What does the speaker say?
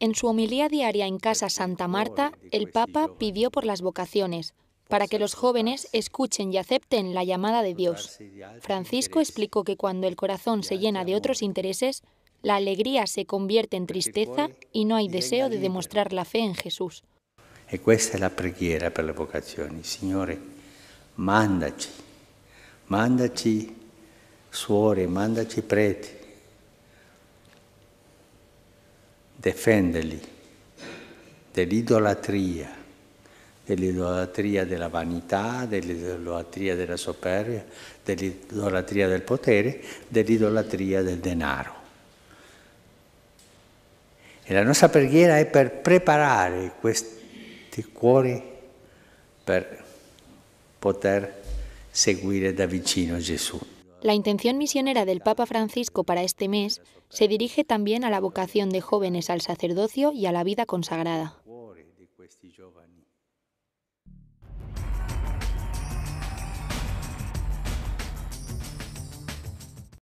En su homilía diaria en Casa Santa Marta, el Papa pidió por las vocaciones, para que los jóvenes escuchen y acepten la llamada de Dios. Francisco explicó que cuando el corazón se llena de otros intereses, la alegría se convierte en tristeza y no hay deseo de demostrar la fe en Jesús. Y e esta la preghiera mandaci, mandaci suore, mandaci preti, difenderli dell'idolatria, dell'idolatria della vanità, dell'idolatria della superbia, dell'idolatria del potere, dell'idolatria del denaro. E la nostra preghiera è per preparare questi cuori per poter seguire da vicino Gesù. La intención misionera del Papa Francisco para este mes se dirige también a la vocación de jóvenes al sacerdocio y a la vida consagrada.